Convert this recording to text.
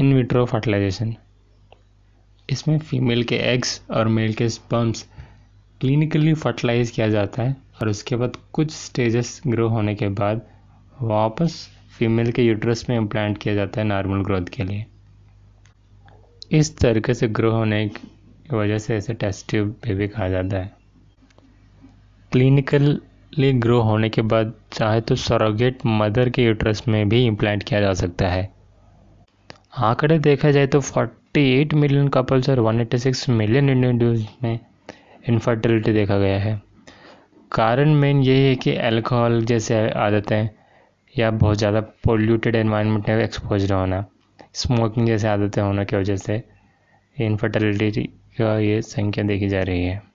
इन vitro fertilization इसमें female के eggs और मेल के स्पर्म्स क्लिनिकली फर्टिलाइज किया जाता है और उसके बाद कुछ स्टेजेस ग्रो होने के बाद वापस फीमेल के यूट्रस में इम्प्लांट किया जाता है नॉर्मल ग्रोथ के लिए इस तरीके से ग्रो होने की वजह से इसे टेस्टिव बेबी कहा जाता है क्लिनिकली ग्रो होने के बाद चाहे तो सरोगेट मदर के यूट्रस में भी इम्प्लांट किया जा सकता है आंकड़े देखा जाए तो 48 मिलियन कपल्स और 186 मिलियन इंडिविजुअल्स में इनफर्टिलिटी देखा गया है कारण मेन यही है कि अल्कोहल जैसे आदतें या बहुत ज़्यादा पोल्यूटेड एनवायरनमेंट में एक्सपोज होना स्मोकिंग जैसे आदतें होने की वजह से इनफर्टिलिटी का ये संख्या देखी जा रही है